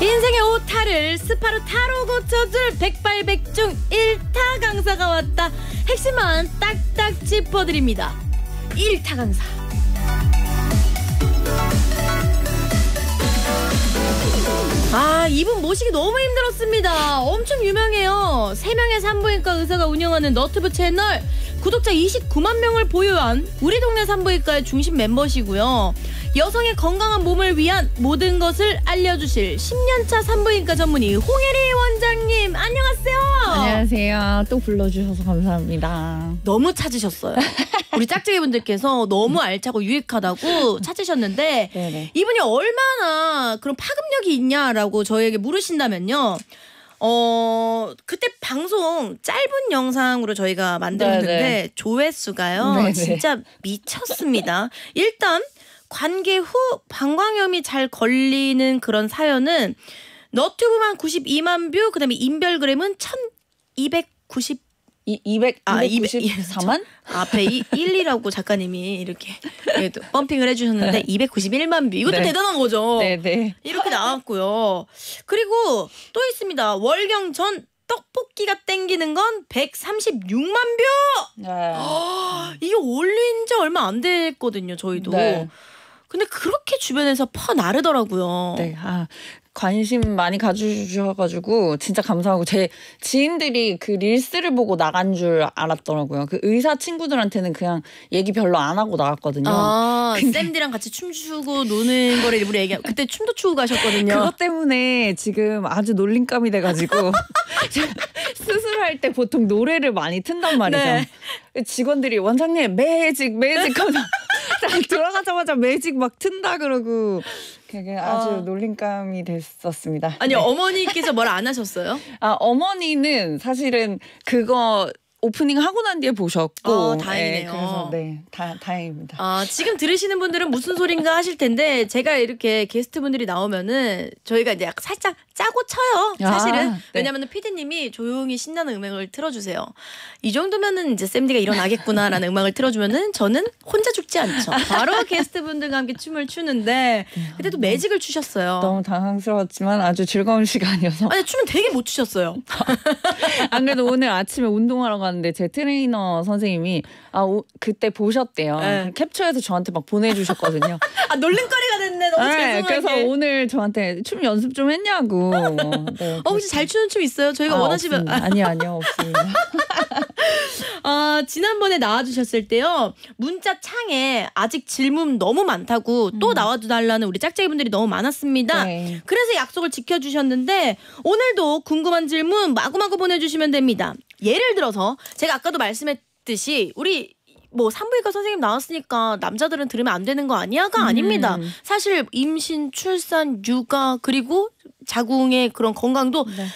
인생의 오타를 스파르타로 고쳐줄 백발백중 일타 강사가 왔다. 핵심만 딱딱 짚어드립니다. 일타 강사. 아, 이분 모시기 너무 힘들었습니다. 엄청 유명해요. 세명의 산부인과 의사가 운영하는 너트브 채널 구독자 29만 명을 보유한 우리 동네 산부인과의 중심 멤버시고요. 여성의 건강한 몸을 위한 모든 것을 알려주실 10년차 산부인과 전문의 홍혜리 원장님 안녕하세요. 안녕하세요. 또 불러주셔서 감사합니다. 너무 찾으셨어요. 우리 짝짝이 분들께서 너무 알차고 유익하다고 찾으셨는데 네네. 이분이 얼마나 그런 파급력이 있냐라고 저희에게 물으신다면요. 어 그때 방송 짧은 영상으로 저희가 만들었는데 네네. 네. 조회수가요 네네. 네. 진짜 미쳤습니다. 일단 관계 후 방광염이 잘 걸리는 그런 사연은 너튜브만 92만 뷰, 그다음에 인별그램은 1,290. 2 9 4만 앞에 1, 2라고 작가님이 이렇게 펌핑을 해주셨는데 291만 뷰. 이것도 네. 대단한 거죠. 네네. 네. 이렇게 나왔고요. 그리고 또 있습니다. 월경 전 떡볶이가 땡기는 건 136만 뷰! 네. 이게 올린 지 얼마 안 됐거든요, 저희도. 네. 근데 그렇게 주변에서 퍼 나르더라고요. 네. 아, 관심 많이 가져주셔가지고 진짜 감사하고 제 지인들이 그 릴스를 보고 나간 줄 알았더라고요. 그 의사 친구들한테는 그냥 얘기 별로 안 하고 나갔거든요. 아, 쌤들이랑 같이 춤추고 노는 거를 일부러 얘기. 하고 그때 춤도 추고 가셨거든요. 그것 때문에 지금 아주 놀림감이 돼가지고 수술할 때 보통 노래를 많이 튼단 말이죠. 네. 직원들이 원장님 매직 매직 하면 돌아가자마자 매직 막 튼다 그러고. 되게 아. 아주 어. 놀림감이 됐었습니다. 아니 네. 어머니께서 뭘 안 하셨어요? 아 어머니는 사실은 그거 오프닝 하고 난 뒤에 보셨고 어, 다행이네요. 네, 그래서 네, 다 다행입니다. 아 지금 들으시는 분들은 무슨 소린가 하실 텐데 제가 이렇게 게스트 분들이 나오면은 저희가 이제 살짝 짜고 쳐요. 아, 사실은 아, 네. 왜냐하면 피디님이 조용히 신나는 음악을 틀어주세요. 이 정도면은 이제 쌤디가 일어나겠구나라는 음악을 틀어주면은 저는 혼자 죽지 않죠. 바로 게스트분들과 함께 춤을 추는데 네. 그때 도 매직을 추셨어요. 너무 당황스러웠지만 아주 즐거운 시간이어서 아니 춤은 되게 못 추셨어요. 안 그래도 오늘 아침에 운동하러 갔는데 제 트레이너 선생님이 아 오, 그때 보셨대요. 네. 캡처해서 저한테 막 보내주셨거든요. 아 놀림거리가 뻔했네. 너무 네, 죄송 그래서 오늘 저한테 춤 연습 좀 했냐고. 네, 어, 혹시 잘 추는 춤 있어요? 저희가 아, 원하시면. 없습니 아니요, 아니요, 없습니 아, 지난번에 나와주셨을 때요. 문자 창에 아직 질문 너무 많다고 음. 또 나와달라는 우리 짝짝이분들이 너무 많았습니다. 네. 그래서 약속을 지켜주셨는데 오늘도 궁금한 질문 마구마구 보내주시면 됩니다. 예를 들어서 제가 아까도 말씀했 듯이 우리 뭐 산부인과 선생님 나왔으니까 남자들은 들으면 안 되는 거 아니야가 음. 아닙니다. 사실 임신, 출산, 육아 그리고 자궁의 그런 건강도 네.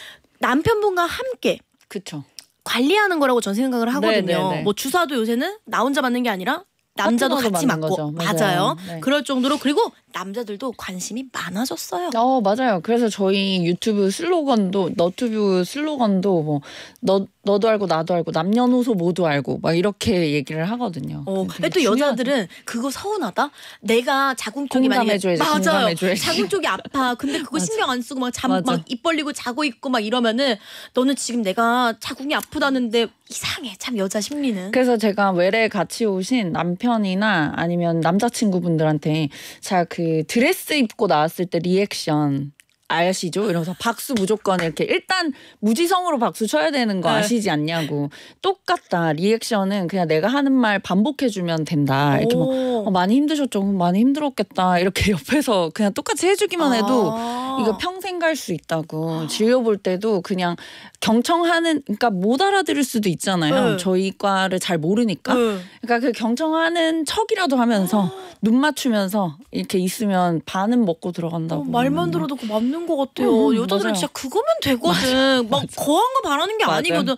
남편분과 함께 그쵸. 관리하는 거라고 전 생각을 하거든요. 네네네. 네, 네. 뭐 주사도 요새는 나 혼자 맞는 게 아니라 남자도 같이 맞고 거죠. 맞아요. 맞아요. 네. 그럴 정도로 그리고 남자들도 관심이 많아졌어요. 어 맞아요. 그래서 저희 유튜브 슬로건도 너튜브 슬로건도 뭐 너 너도 알고 나도 알고 남녀노소 모두 알고 막 이렇게 얘기를 하거든요. 어, 근데 또 중요하죠. 여자들은 그거 서운하다. 내가 자궁 쪽이 많이 맞아요. 자궁 쪽이 아파. 근데 그거 신경 안 쓰고 막잠막입 벌리고 자고 있고 막 이러면은 너는 지금 내가 자궁이 아프다는데 이상해 참 여자 심리는 그래서 제가 외래 같이 오신 남편이나 아니면 남자친구분들한테 제가 그 드레스 입고 나왔을 때 리액션 아시죠? 이러면서 박수 무조건 이렇게 일단 무지성으로 박수 쳐야 되는 거 네. 아시지 않냐고 똑같다 리액션은 그냥 내가 하는 말 반복해 주면 된다 이렇게 막 뭐, 어, 많이 힘드셨죠? 많이 힘들었겠다 이렇게 옆에서 그냥 똑같이 해주기만 해도 아. 이거 평생 갈 수 있다고 진료 볼 때도 그냥 경청하는 그러니까 못 알아들을 수도 있잖아요 네. 저희 과를 잘 모르니까 네. 그러니까 그 경청하는 척이라도 하면서 아. 눈 맞추면서 이렇게 있으면 반은 먹고 들어간다고 어, 말만 들어도 그 맞는 되는 것 같아요. 음, 여자들은 맞아요. 진짜 그거면 되거든. 맞아, 막 맞아. 거한 거 바라는 게 맞아. 아니거든.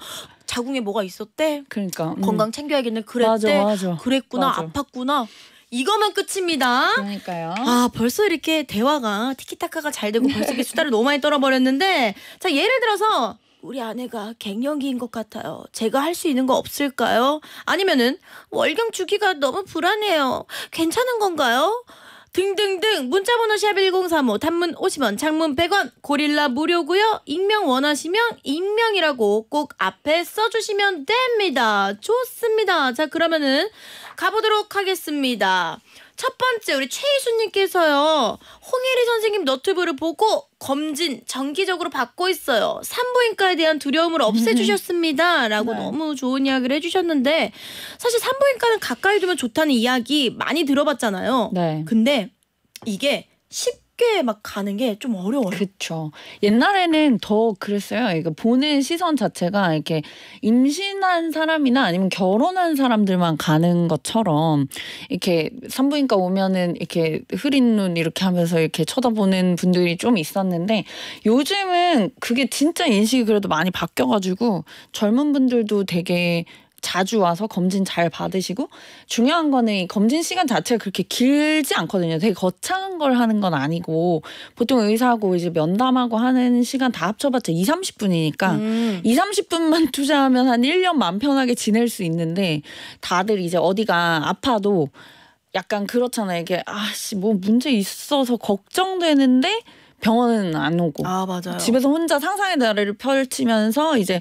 자궁에 뭐가 있었대? 그러니까 음. 건강 챙겨야겠네. 그랬대. 그랬구나. 아팠구나. 이거면 끝입니다. 그러니까요. 아 벌써 이렇게 대화가 티키타카가 잘 되고 벌써 이렇게 수다를 너무 많이 떨어버렸는데 자 예를 들어서 우리 아내가 갱년기인 것 같아요. 제가 할 수 있는 거 없을까요? 아니면은 월경 주기가 너무 불안해요. 괜찮은 건가요? 등등등 문자번호 샵1035 단문 50원 장문 100원 고릴라 무료고요 익명 원하시면 익명이라고 꼭 앞에 써주시면 됩니다 좋습니다 자 그러면은 가보도록 하겠습니다 첫 번째 우리 최희수님께서요. 홍예리 선생님 너튜브를 보고 검진 정기적으로 받고 있어요. 산부인과에 대한 두려움을 없애주셨습니다. 라고 네. 너무 좋은 이야기를 해주셨는데 사실 산부인과는 가까이 두면 좋다는 이야기 많이 들어봤잖아요. 네. 근데 이게 쉽게 막 가는 게 좀 어려워요. 그렇죠. 옛날에는 더 그랬어요. 그러 그러니까 보는 시선 자체가 이렇게 임신한 사람이나 아니면 결혼한 사람들만 가는 것처럼 이렇게 산부인과 오면은 이렇게 흐린 눈 이렇게 하면서 이렇게 쳐다보는 분들이 좀 있었는데 요즘은 그게 진짜 인식이 그래도 많이 바뀌어가지고 젊은 분들도 되게 자주 와서 검진 잘 받으시고 중요한 거는 이 검진 시간 자체가 그렇게 길지 않거든요. 되게 거창한 걸 하는 건 아니고 보통 의사하고 이제 면담하고 하는 시간 다 합쳐봤자 2, 30분이니까 음. 2, 30분만 투자하면 한 1년 만 편하게 지낼 수 있는데 다들 이제 어디가 아파도 약간 그렇잖아요. 이게 아씨 뭐 문제 있어서 걱정되는데 병원은 안 오고 아, 집에서 혼자 상상의 나래를 펼치면서 이제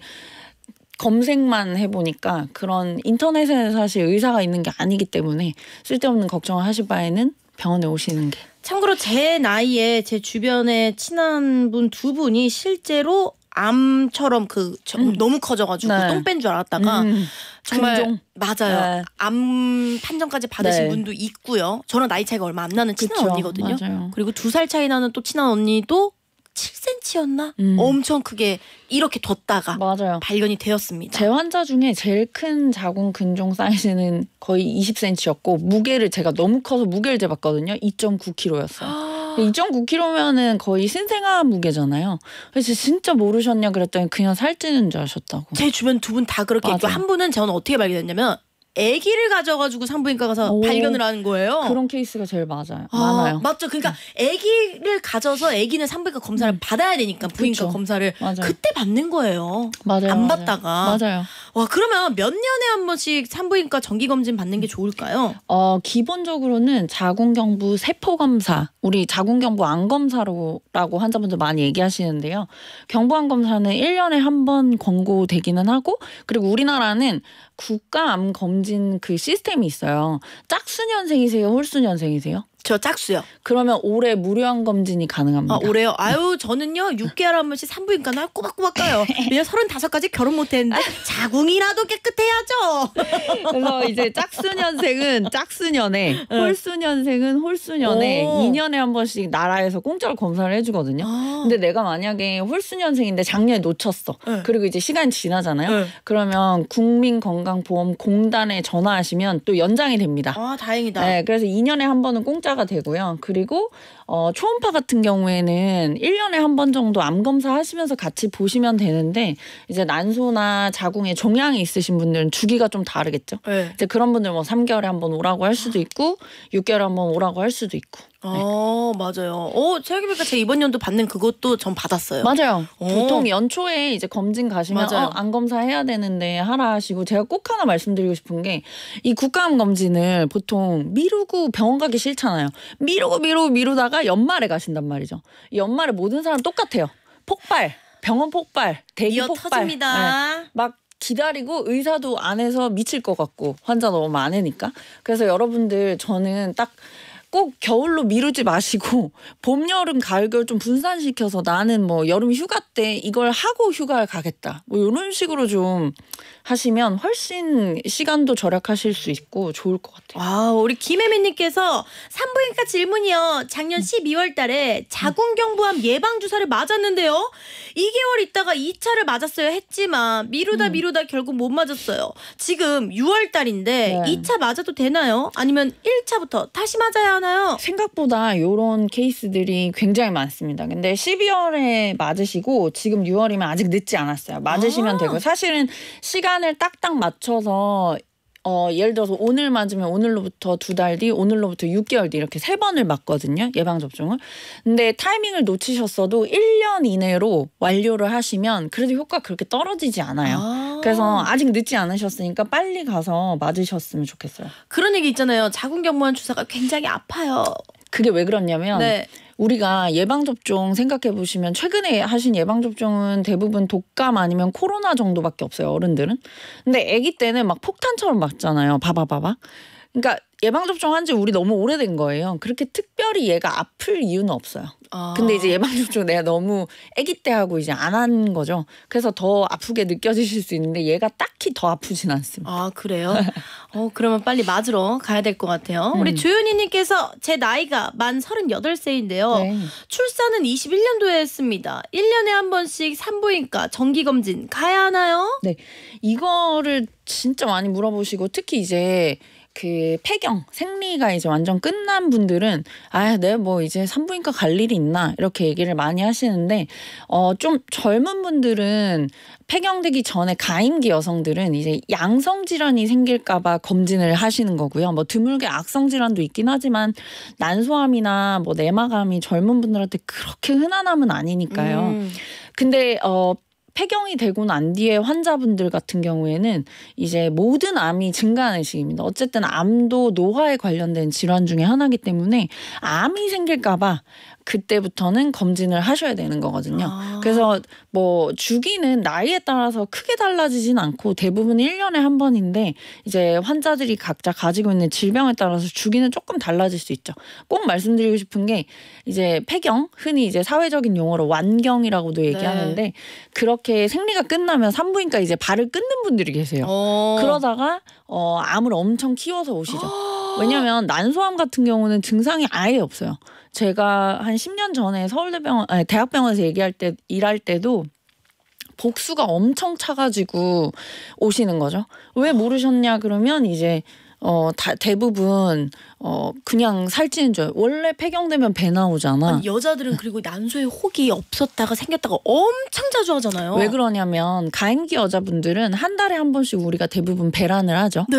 검색만 해보니까 그런 인터넷에는 사실 의사가 있는 게 아니기 때문에 쓸데없는 걱정을 하실 바에는 병원에 오시는 게. 참고로 제 나이에 제 주변에 친한 분 두 분이 실제로 암처럼 그 음. 너무 커져가지고 네. 똥뺀 줄 알았다가 음. 정말 근종? 맞아요. 네. 암 판정까지 받으신 네. 분도 있고요. 저는 나이 차이가 얼마 안 나는 친한 그쵸, 언니거든요. 맞아요. 그리고 두 살 차이 나는 또 친한 언니도 7cm였나? 음. 엄청 크게 이렇게 뒀다가 맞아요. 발견이 되었습니다. 제 환자 중에 제일 큰 자궁 근종 사이즈는 거의 20cm였고 무게를 재가 너무 커서 무게를 재봤거든요. 2.9kg였어요. 2.9kg면은 아. 거의 신생아 무게잖아요. 그래서 진짜 모르셨냐 그랬더니 그냥 살찌는 줄 아셨다고. 제 주변 두 분 다 그렇게 맞고한 분은 저는 어떻게 발견했냐면 아기를 가져가지고 산부인과 가서 오, 발견을 하는 거예요. 그런 케이스가 제일 맞아요. 아, 많아요. 맞죠. 그러니까 네. 아기를 가져서 아기는 산부인과 검사를 음. 받아야 되니까 부인과 그쵸. 검사를 맞아요. 그때 받는 거예요. 맞아요. 안 맞아요. 받다가. 맞아요. 와 그러면 몇 년에 한 번씩 산부인과 정기 검진 받는 게 음. 좋을까요? 어 기본적으로는 자궁경부 세포 검사, 우리 자궁경부 안 검사로라고 환자분들 많이 얘기하시는데요. 경부암 검사는 1년에 한 번 권고되기는 하고 그리고 우리나라는 국가암 검진 그 시스템이 있어요. 짝수년생이세요? 홀수년생이세요? 저 짝수요. 그러면 올해 무료한 검진이 가능합니다. 아, 올해요? 아유 저는요 6개월 한 번씩 산부인과나 꼬박꼬박 가요. 왜냐 35까지 결혼 못했는데 자궁이라도 깨끗해야죠. 그래서 이제 짝수년생은 짝수년에 응. 홀수년생은 홀수년에 오. 2년에 한 번씩 나라에서 공짜로 검사를 해주거든요. 아. 근데 내가 만약에 홀수년생인데 작년에 놓쳤어. 응. 그리고 이제 시간이 지나잖아요. 응. 그러면 국민건강보험공단에 전화하시면 또 연장이 됩니다. 아 다행이다. 네, 그래서 2년에 한 번은 공짜 로 숫자가 되고요. 그리고 어, 초음파 같은 경우에는 1년에 한 번 정도 암 검사하시면서 같이 보시면 되는데 이제 난소나 자궁에 종양이 있으신 분들은 주기가 좀 다르겠죠. 네. 이제 그런 분들 뭐 3개월에 한번 아. 오라고 할 수도 있고 6개월에 한 번 오라고 할 수도 있고. 네. 어, 맞아요. 어, 생각해보니까 제가 이번 연도 받는 그것도 전 받았어요. 맞아요. 오. 어. 보통 연초에 이제 검진 가시면 어, 안 검사해야 되는데 하라 하시고 제가 꼭 하나 말씀드리고 싶은 게 이 국가암 검진을 보통 미루고 병원 가기 싫잖아요. 미루고 미루고 미루다가 연말에 가신단 말이죠. 연말에 모든 사람 똑같아요. 폭발, 병원 폭발, 대기 이어 폭발. 터집니다. 네. 막 기다리고 의사도 안에서 미칠 것 같고 환자 너무 많으니까. 그래서 여러분들 저는 딱꼭 겨울로 미루지 마시고 봄, 여름, 가을, 겨울 좀 분산시켜서 나는 뭐 여름 휴가 때 이걸 하고 휴가를 가겠다. 뭐 이런 식으로 좀 하시면 훨씬 시간도 절약하실 수 있고 좋을 것 같아요. 아, 우리 김혜민님께서 산부인과 질문이요. 작년 12월 음. 달에 자궁경부암 음. 예방주사를 맞았는데요. 2개월 있다가 2차를 맞았어요 했지만 미루다 음. 미루다 결국 못 맞았어요. 지금 6월 달인데 네. 2차 맞아도 되나요? 아니면 1차부터 다시 맞아야 하나요? 생각보다 이런 케이스들이 굉장히 많습니다. 근데 12월에 맞으시고 지금 6월이면 아직 늦지 않았어요. 맞으시면 아. 되고 사실은 시간 시간을 딱딱 맞춰서 어, 예를 들어서 오늘 맞으면 오늘로부터 두 달 뒤, 오늘로부터 6개월 뒤 이렇게 세 번을 맞거든요. 예방접종을. 근데 타이밍을 놓치셨어도 1년 이내로 완료를 하시면 그래도 효과가 그렇게 떨어지지 않아요. 아 그래서 아직 늦지 않으셨으니까 빨리 가서 맞으셨으면 좋겠어요. 그런 얘기 있잖아요. 자궁경부암 주사가 굉장히 아파요. 그게 왜 그렇냐면 네. 우리가 예방접종 생각해 보시면 최근에 하신 예방접종은 대부분 독감 아니면 코로나 정도밖에 없어요 어른들은 근데 아기 때는 막 폭탄처럼 맞잖아요 바바바바 그러니까 예방접종한 지 우리 너무 오래된 거예요. 그렇게 특별히 얘가 아플 이유는 없어요. 아. 근데 이제 예방접종 내가 너무 아기 때 하고 이제 안 한 거죠. 그래서 더 아프게 느껴지실 수 있는데 얘가 딱히 더 아프진 않습니다. 아 그래요? 어 그러면 빨리 맞으러 가야 될 것 같아요. 음. 우리 조윤희님께서 제 나이가 만 38세인데요. 네. 출산은 21년도에 했습니다. 1년에 한 번씩 산부인과 정기검진 가야 하나요? 네 이거를 진짜 많이 물어보시고 특히 이제 그 폐경 생리가 이제 완전 끝난 분들은 아, 내가뭐 네, 이제 산부인과 갈 일이 있나 이렇게 얘기를 많이 하시는데 어 좀 젊은 분들은 폐경되기 전에 가임기 여성들은 이제 양성 질환이 생길까봐 검진을 하시는 거고요. 뭐 드물게 악성 질환도 있긴 하지만 난소암이나 뭐 내막암이 젊은 분들한테 그렇게 흔한 암은 아니니까요. 음. 근데 어 폐경이 되고 난 뒤에 환자분들 같은 경우에는 이제 모든 암이 증가하는 시기입니다. 어쨌든 암도 노화에 관련된 질환 중에 하나이기 때문에 암이 생길까봐 그때부터는 검진을 하셔야 되는 거거든요. 아. 그래서 뭐 주기는 나이에 따라서 크게 달라지진 않고 대부분 1년에 한 번인데 이제 환자들이 각자 가지고 있는 질병에 따라서 주기는 조금 달라질 수 있죠. 꼭 말씀드리고 싶은 게 이제 폐경 흔히 이제 사회적인 용어로 완경이라고도 네. 얘기하는데 네. 그렇게 생리가 끝나면 산부인과 이제 발을 끊는 분들이 계세요. 오. 어. 그러다가 어 암을 엄청 키워서 오시죠. 아. 왜냐면 하 난소암 같은 경우는 증상이 아예 없어요. 제가 한 10년 전에 서울대병원 아니 대학병원에서 얘기할 때 일할 때도 복수가 엄청 차가지고 오시는 거죠. 왜 모르셨냐 그러면 이제 어, 다, 대부분 어, 그냥 살찌는 줄 원래 폐경되면 배 나오잖아. 아니, 여자들은 그리고 난소에 혹이 없었다가 생겼다가 엄청 자주 하잖아요. 왜 그러냐면 가임기 여자분들은 한 달에 한 번씩 우리가 대부분 배란을 하죠. 네.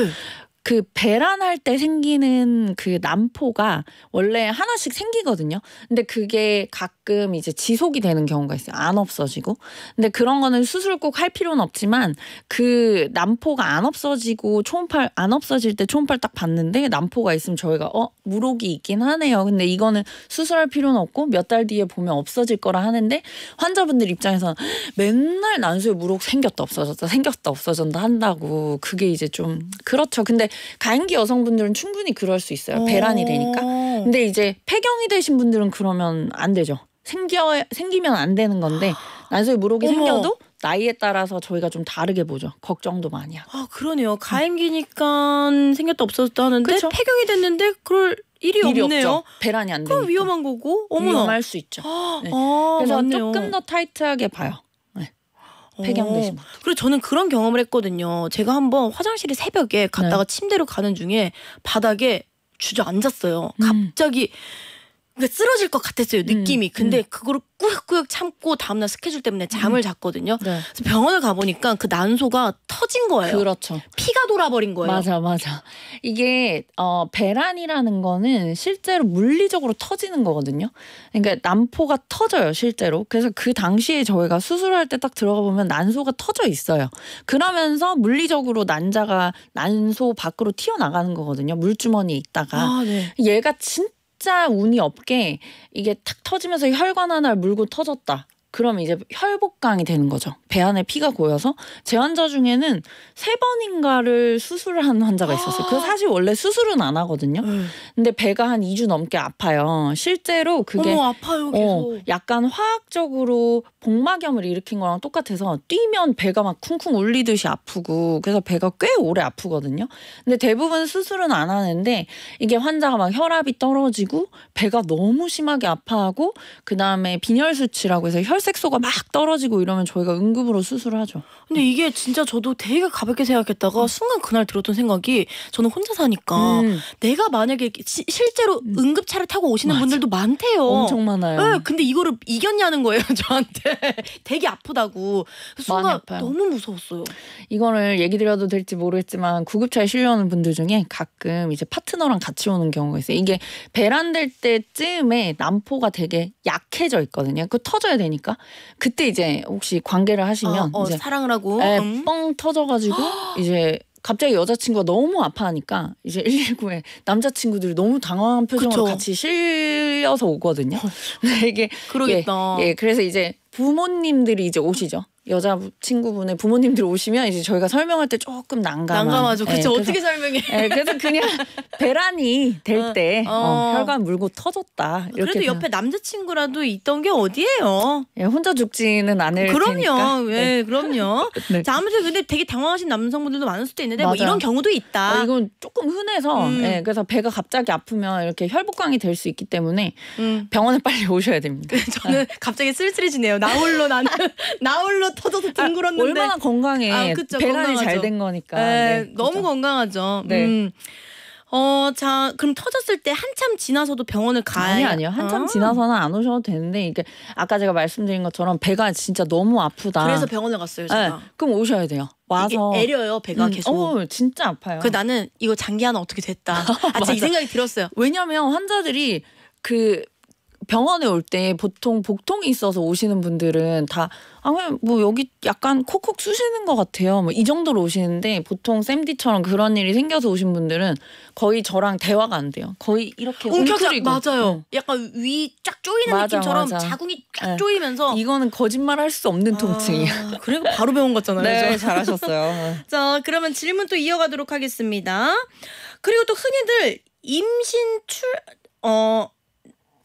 그 배란할 때 생기는 그 난포가 원래 하나씩 생기거든요. 근데 그게 가끔 이제 지속이 되는 경우가 있어요. 안 없어지고. 근데 그런 거는 수술 꼭 할 필요는 없지만 그 난포가 안 없어지고 초음파 를안 없어질 때 초음파를 딱 봤는데 난포가 있으면 저희가 어 무록이 있긴 하네요. 근데 이거는 수술할 필요는 없고 몇 달 뒤에 보면 없어질 거라 하는데 환자분들 입장에서는 맨날 난소에 무록 생겼다 없어졌다 생겼다 없어졌다 한다고 그게 이제 좀 그렇죠. 근데 가임기 여성분들은 충분히 그럴 수 있어요. 배란이 되니까. 어. 근데 이제 폐경이 되신 분들은 그러면 안 되죠. 생겨 생기면 안 되는 건데 난소의 물혹이 생겨도 나이에 따라서 저희가 좀 다르게 보죠. 걱정도 많이 하고. 아 그러네요. 가임기니까 응. 생겼다 없어졌다 하는데 그쵸? 폐경이 됐는데 그럴 일이, 일이 없네요. 없죠. 배란이 안 되니까. 그럼 위험한 거고. 어머나. 위험할 수 있죠. 네. 아, 그래서 맞네요. 조금 더 타이트하게 봐요. 폐경되신 분 그리고 저는 그런 경험을 했거든요. 제가 한번 화장실에 새벽에 갔다가 네. 침대로 가는 중에 바닥에 주저앉았어요. 음. 갑자기 음. 그러니까 쓰러질 것 같았어요 음, 느낌이. 음, 근데 음. 그거를 꾸역꾸역 참고 다음날 스케줄 때문에 잠을 음. 잤거든요. 네. 그래서 병원을 가보니까 그 난소가 터진 거예요. 그렇죠. 피가 돌아버린 거예요. 맞아 맞아. 이게 어, 배란이라는 거는 실제로 물리적으로 터지는 거거든요. 그러니까 난포가 터져요 실제로. 그래서 그 당시에 저희가 수술할 때 딱 들어가 보면 난소가 터져 있어요. 그러면서 물리적으로 난자가 난소 밖으로 튀어나가는 거거든요. 물주머니에 있다가 아, 네. 얘가 진짜 진짜 운이 없게 이게 탁 터지면서 혈관 하나를 물고 터졌다. 그럼 이제 혈복강이 되는 거죠. 배 안에 피가 고여서 제 환자 중에는 세 번인가를 수술한 을 환자가 있었어요. 그 사실 원래 수술은 안 하거든요. 네. 근데 배가 한 2주 넘게 아파요. 실제로 그게 어머, 아파요, 어, 계속. 어, 약간 화학적으로 복막염을 일으킨 거랑 똑같아서 뛰면 배가 막 쿵쿵 울리듯이 아프고 그래서 배가 꽤 오래 아프거든요. 근데 대부분 수술은 안 하는데 이게 환자가 막 혈압이 떨어지고 배가 너무 심하게 아파하고 그다음에 빈혈 수치라고 해서 혈 혈색소가 막 떨어지고 이러면 저희가 응급으로 수술을 하죠. 근데 이게 진짜 저도 되게 가볍게 생각했다가 음. 순간 그날 들었던 생각이 저는 혼자 사니까 음. 내가 만약에 시, 실제로 음. 응급차를 타고 오시는 맞아. 분들도 많대요. 엄청 많아요. 네, 근데 이거를 이겼냐는 거예요 저한테. 되게 아프다고. 순간 너무 무서웠어요. 이거를 얘기 드려도 될지 모르겠지만 구급차에 실려오는 분들 중에 가끔 이제 파트너랑 같이 오는 경우가 있어요. 이게 배란될 때쯤에 난포가 되게 약해져 있거든요. 그 터져야 되니까. 아닙까 그때 이제 혹시 관계를 하시면 어, 어, 이제 사랑을 하고 에, 예, 음. 뻥 터져가지고 이제 갑자기 여자친구가 너무 아파하니까 이제 119에 남자친구들이 너무 당황한 표정으로 그쵸. 같이 실려서 오거든요. 네, 이게 그러겠다. 예, 예, 그래서 이제 부모님들이 이제 오시죠. 여자 친구분의 부모님들 오시면 이제 저희가 설명할 때 조금 난감한. 난감하죠. 그쵸. 네, 어떻게 설명해? 네, 그래서 그냥 배란이 될때 어, 어. 어, 혈관 물고 터졌다. 이렇게 그래도 옆에 남자친구라도 있던 게 어디예요? 예, 혼자 죽지는 않을 그럼요. 테니까. 예, 네. 그럼요. 네. 자, 아무튼 근데 되게 당황하신 남성분들도 많을 수도 있는데 뭐 이런 경우도 있다. 어, 이건 조금 흔해서 음. 예, 그래서 배가 갑자기 아프면 이렇게 혈복강이 될 수 있기 때문에 음. 병원에 빨리 오셔야 됩니다. 그 저는 네. 갑자기 쓸쓸해지네요. 나홀로 나는 나홀로 터져서 뒹굴었는데 아, 얼마나 건강해. 아, 그쵸, 배란이 잘 된 거니까. 네, 네 너무 건강하죠. 음. 네. 음. 어, 자, 그럼 터졌을 때 한참 지나서도 병원을 가야 아니 아니요. 한참 아 지나서는 안 오셔도 되는데 이게 아까 제가 말씀드린 것처럼 배가 진짜 너무 아프다. 그래서 병원을 갔어요, 제가. 네, 그럼 오셔야 돼요. 와서 애려요, 배가 음, 계속. 어, 진짜 아파요. 그 나는 이거 장기 하나 어떻게 됐다. 아, 이 생각이 들었어요. 왜냐면 환자들이 그 병원에 올 때 보통 복통이 있어서 오시는 분들은 다아뭐 여기 약간 콕콕 쑤시는 것 같아요. 뭐 이 정도로 오시는데 보통 샘디처럼 그런 일이 생겨서 오신 분들은 거의 저랑 대화가 안 돼요. 거의 이렇게 움켜쥐고 맞아요. 네. 약간 위 쫙 조이는 맞아, 느낌처럼 맞아. 자궁이 쫙 네. 조이면서 이거는 거짓말 할 수 없는 아... 통증이에요그리고 바로 배운 거잖아요. 네, 잘하셨어요. 자, 그러면 질문 또 이어가도록 하겠습니다. 그리고 또 흔히들 임신 출어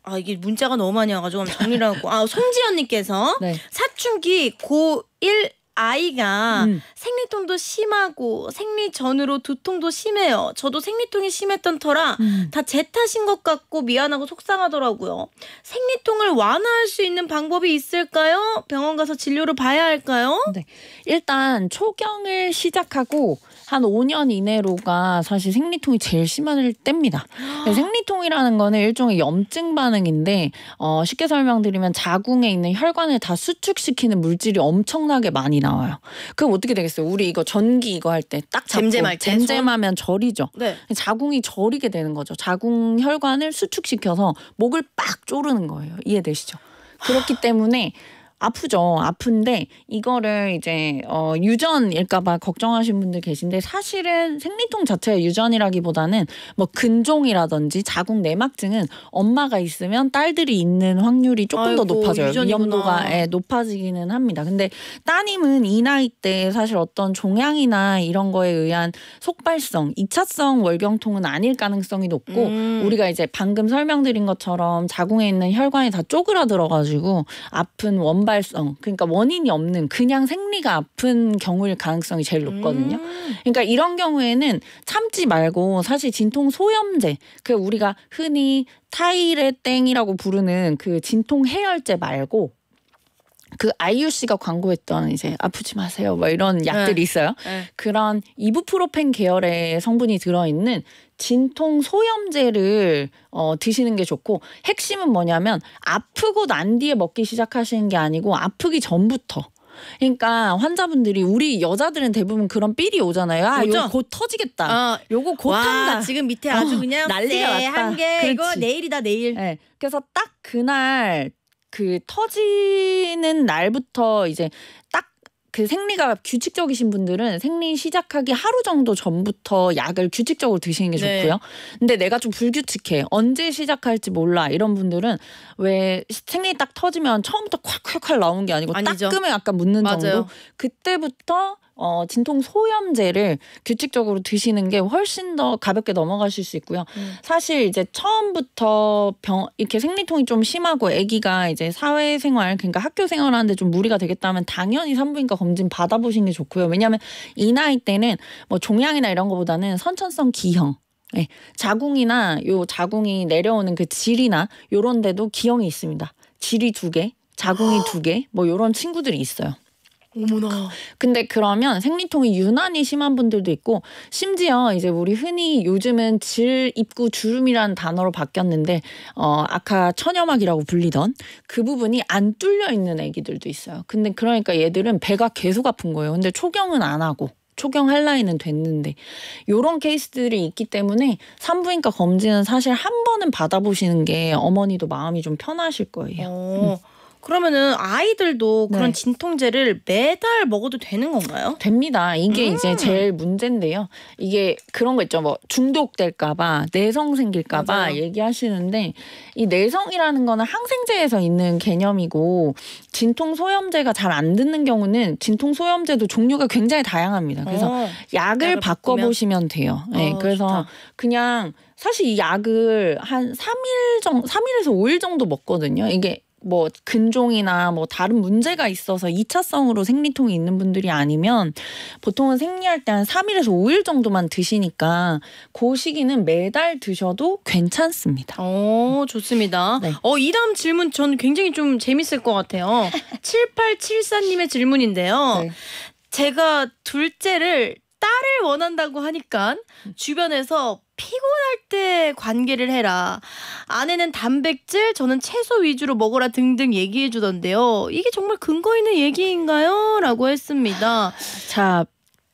아 이게 문자가 너무 많이 와가지고 정리를 하고 아 송지연님께서 네. 사춘기 고1 아이가 음. 생리통도 심하고 생리 전으로 두통도 심해요. 저도 생리통이 심했던 터라 음. 다제 탓인 것 같고 미안하고 속상하더라고요. 생리통을 완화할 수 있는 방법이 있을까요? 병원 가서 진료를 봐야 할까요? 네. 일단 초경을 시작하고 한 5년 이내로가 사실 생리통이 제일 심할 때입니다. 생리통이라는 거는 일종의 염증 반응인데 어, 쉽게 설명드리면 자궁에 있는 혈관을 다 수축시키는 물질이 엄청나게 많이 나와요. 그럼 어떻게 되겠어요? 우리 이거 전기 이거 할 때 딱 잼잼할 때 잼잼하면 절이죠. 네. 자궁이 절이게 되는 거죠. 자궁 혈관을 수축시켜서 목을 빡 조르는 거예요. 이해되시죠? 그렇기 때문에 아프죠. 아픈데 이거를 이제 어, 유전일까봐 걱정하시는 분들 계신데 사실은 생리통 자체가 유전이라기보다는 뭐 근종이라든지 자궁 내막증은 엄마가 있으면 딸들이 있는 확률이 조금 아이고, 더 높아져요. 유전이구나. 위험도가 예, 높아지기는 합니다. 근데 따님은 이 나이 때 사실 어떤 종양이나 이런 거에 의한 속발성, 이차성 월경통은 아닐 가능성이 높고 음. 우리가 이제 방금 설명드린 것처럼 자궁에 있는 혈관이 다 쪼그라들어가지고 아픈 원 원발성 그러니까 원인이 없는 그냥 생리가 아픈 경우일 가능성이 제일 높거든요. 음. 그러니까 이런 경우에는 참지 말고 사실 진통 소염제 그 우리가 흔히 타일의땡이라고 부르는 그 진통 해열제 말고 그 아이유 씨가 광고했던 이제 아프지 마세요 뭐 이런 약들이 네. 있어요. 네. 그런 이부프로펜 계열의 성분이 들어있는 진통 소염제를 어, 드시는 게 좋고 핵심은 뭐냐면 아프고 난 뒤에 먹기 시작하시는 게 아니고 아프기 전부터 그러니까 환자분들이 우리 여자들은 대부분 그런 삘이 오잖아요. 아, 그렇죠. 요거 곧 터지겠다. 어. 요거 곧 와, 다 지금 밑에 어, 아주 어, 그냥 난리가 났다. 한게 이거 내일이다 내일. 네. 그래서 딱 그날 그 터지는 날부터 이제 딱그 생리가 규칙적이신 분들은 생리 시작하기 하루 정도 전부터 약을 규칙적으로 드시는 게 네. 좋고요. 근데 내가 좀 불규칙해. 언제 시작할지 몰라. 이런 분들은 왜 생리 딱 터지면 처음부터 콱콱콱 나오는 게 아니고 아니죠. 따끔에 약간 묻는 맞아요. 정도. 그때부터 어, 진통 소염제를 규칙적으로 드시는 게 훨씬 더 가볍게 넘어가실 수 있고요. 음. 사실 이제 처음부터 병 이렇게 생리통이 좀 심하고 아기가 이제 사회생활 그러니까 학교 생활하는데 좀 무리가 되겠다면 당연히 산부인과 검진 받아보시는 게 좋고요. 왜냐하면 이 나이 때는 뭐 종양이나 이런 거보다는 선천성 기형 네, 자궁이나 요 자궁이 내려오는 그 질이나 요런 데도 기형이 있습니다. 질이 두 개, 자궁이 두 개, 뭐 요런 친구들이 있어요. 어머나. 근데 그러면 생리통이 유난히 심한 분들도 있고 심지어 이제 우리 흔히 요즘은 질 입구 주름이라는 단어로 바뀌었는데 어 아까 처녀막이라고 불리던 그 부분이 안 뚫려 있는 아기들도 있어요. 근데 그러니까 얘들은 배가 계속 아픈 거예요. 근데 초경은 안 하고 초경 할라이는 됐는데 요런 케이스들이 있기 때문에 산부인과 검진은 사실 한 번은 받아보시는 게 어머니도 마음이 좀 편하실 거예요. 어. 음. 그러면은 아이들도 그런 네. 진통제를 매달 먹어도 되는 건가요? 됩니다. 이게 음. 이제 제일 문제인데요. 이게 그런 거 있죠. 뭐 중독될까봐 내성 생길까봐 얘기하시는데 이 내성이라는 거는 항생제에서 있는 개념이고 진통 소염제가 잘 안 듣는 경우는 진통 소염제도 종류가 굉장히 다양합니다. 그래서 어. 약을, 약을 바꿔 보시면 돼요. 네, 어, 그래서 좋다. 그냥 사실 이 약을 한 3일 정도, 3일에서 5일 정도 먹거든요. 이게 뭐 근종이나 뭐 다른 문제가 있어서 이차성으로 생리통이 있는 분들이 아니면 보통은 생리할 때한 삼일에서오일 정도만 드시니까 그 시기는 매달 드셔도 괜찮습니다. 어, 좋습니다. 네. 어, 이 다음 질문 전 굉장히 좀 재밌을 것 같아요. 7874님의 질문인데요. 네. 제가 둘째를 딸을 원한다고 하니까 주변에서 피곤할 때 관계를 해라. 아내는 단백질, 저는 채소 위주로 먹어라 등등 얘기해 주던데요. 이게 정말 근거 있는 얘기인가요? 라고 했습니다. 자,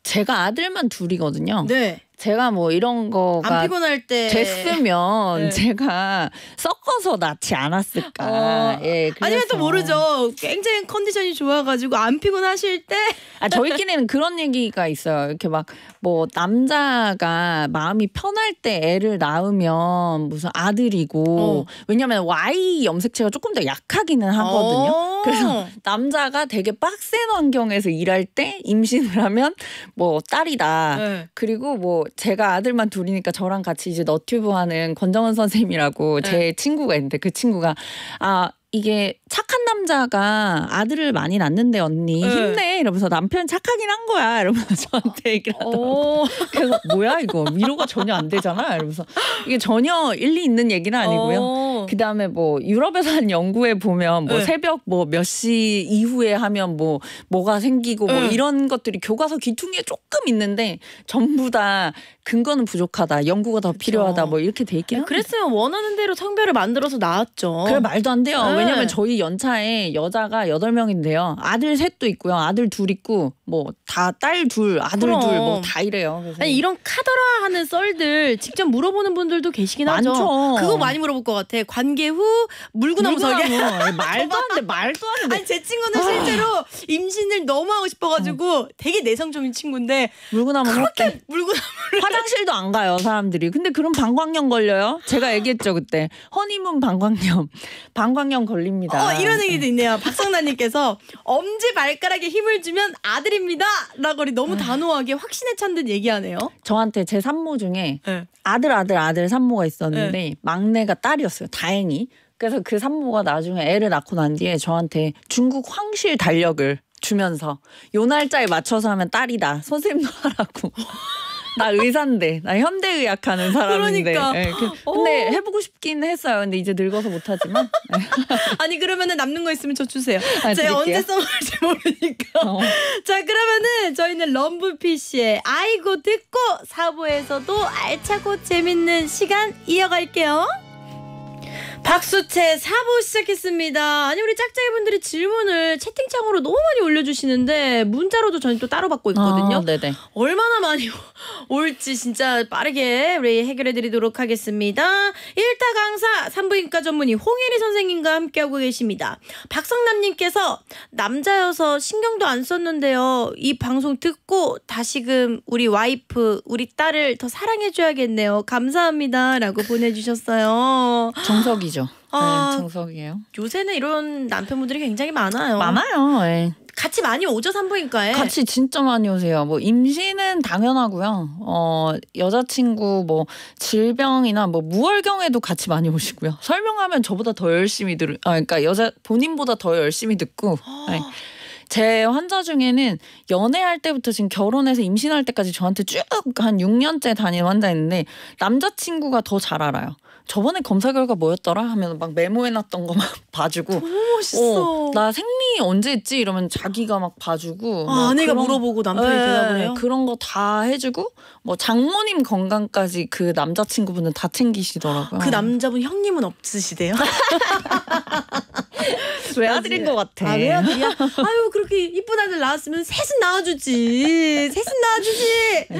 제가 아들만 둘이거든요. 네. 제가 뭐 이런 거가 안 피곤할 때 됐으면 네. 제가 섞어서 낳지 않았을까. 어. 예, 아니면 또 모르죠. 굉장히 컨디션이 좋아가지고 안 피곤하실 때. 아 저희끼리는 그런 얘기가 있어요. 이렇게 막 뭐 남자가 마음이 편할 때 애를 낳으면 무슨 아들이고 어. 왜냐면 Y 염색체가 조금 더 약하기는 하거든요. 어. 그래서 남자가 되게 빡센 환경에서 일할 때 임신을 하면 뭐 딸이다. 네. 그리고 뭐 제가 아들만 둘이니까 저랑 같이 이제 너튜브 하는 권정은 선생님이라고 네. 제 친구가 있는데 그 친구가 아 이게 착한 남자가 아들을 많이 낳는데 언니 네. 힘내 이러면서 남편 착하긴 한 거야 이러면서 저한테 얘기를 어. 하더라고 그래서 뭐야 이거 위로가 전혀 안 되잖아 이러면서 이게 전혀 일리 있는 얘기는 아니고요 어. 어. 그 다음에 뭐 유럽에서 한 연구에 보면 뭐 네. 새벽 뭐 몇 시 이후에 하면 뭐 뭐가 생기고 뭐 네. 뭐 이런 것들이 교과서 귀퉁이에 조금 있는데 전부 다 근거는 부족하다, 연구가 더 그쵸. 그렇죠. 필요하다 뭐 이렇게 돼 있긴 네, 그랬으면 원하는 대로 성별을 만들어서 나왔죠. 그래 말도 안 돼요. 네. 왜냐면 저희 연차에 여자가 여덟 명인데요 아들 셋도 있고요. 아들 둘 있고 뭐 다 딸 둘, 아들 둘 뭐 다 이래요. 그래서. 아니 이런 카더라 하는 썰들 직접 물어보는 분들도 계시긴 많죠. 하죠. 그거 많이 물어볼 것 같아. 관계 후 물구나무 설계. 예, 말도 안 돼, 말도 안 돼. 아니 제 친구는 아. 실제로 임신을 너무 하고 싶어가지고 어. 되게 내성적인 친구인데 물구나무 그렇게 물구나무 화장실도 안 가요 사람들이. 근데 그럼 방광염 걸려요? 제가 얘기했죠 그때 허니문 방광염, 방광염 걸립니다. 어, 이런 얘기도 있네요. 박성나님께서 엄지 발가락에 힘을 주면 아들입니다라고 우리 너무 아. 단호하게 확신에 찬 듯 얘기하네요. 저한테 제 산모 중에 네. 아들 아들 아들 산모가 있었는데 네. 막내가 딸이었어요. 다 다행히. 그래서 그 산모가 나중에 애를 낳고 난 뒤에 저한테 중국 황실 달력을 주면서 요 날짜에 맞춰서 하면 딸이다. 선생님도 하라고. 나 의사인데 나 현대의학 하는 사람인데 그러니까. 네, 그, 근데 어. 해보고 싶긴 했어요 근데 이제 늙어서 못하지만 아니 그러면은 남는 거 있으면 저 주세요 아, 제가 언제 써먹을지 모르니까 어. 자 그러면은 저희는 럼블피쉬의 아이고 듣고 사부에서도 알차고 재밌는 시간 이어갈게요 박수채 4부 시작했습니다. 아니 우리 짝짝이 분들이 질문을 채팅창으로 너무 많이 올려주시는데 문자로도 저는 또 따로 받고 있거든요. 아, 얼마나 많이 올지 진짜 빠르게 우리 해결해드리도록 하겠습니다. 일타 강사 산부인과 전문의 홍예리 선생님과 함께하고 계십니다. 박성남님께서 남자여서 신경도 안 썼는데요. 이 방송 듣고 다시금 우리 와이프 우리 딸을 더 사랑해줘야겠네요. 감사합니다라고 보내주셨어요. 정석이 정석이죠. 아, 네, 정석이에요. 요새는 이런 남편분들이 굉장히 많아요. 많아요. 예. 같이 많이 오죠 산부인과에. 같이 진짜 많이 오세요. 뭐 임신은 당연하고요. 어 여자친구 뭐 질병이나 뭐 무월경에도 같이 많이 오시고요. 설명하면 저보다 더 열심히 들, 아 그러니까 여자 본인보다 더 열심히 듣고. 네. 제 환자 중에는 연애할 때부터 지금 결혼해서 임신할 때까지 저한테 쭉 한 6년째 다니는 환자 있는데 남자친구가 더 잘 알아요. 저번에 검사 결과 뭐였더라 하면 막 메모해놨던 거 막 봐주고 너무 멋있어. 어, 나 생리 언제 했지 이러면 자기가 막 봐주고 아, 막 내가 그런, 물어보고 남편이 네, 대답을 해요. 그런 거 다 해주고 뭐 장모님 건강까지 그 남자친구분은 다 챙기시더라고요. 그 남자분 형님은 없으시대요? 외아들인 아, 것 같아. 아, 외아들이야? 아유, 그렇게 이쁜 아들 낳았으면 셋은 낳아주지. 셋은 낳아주지. 네.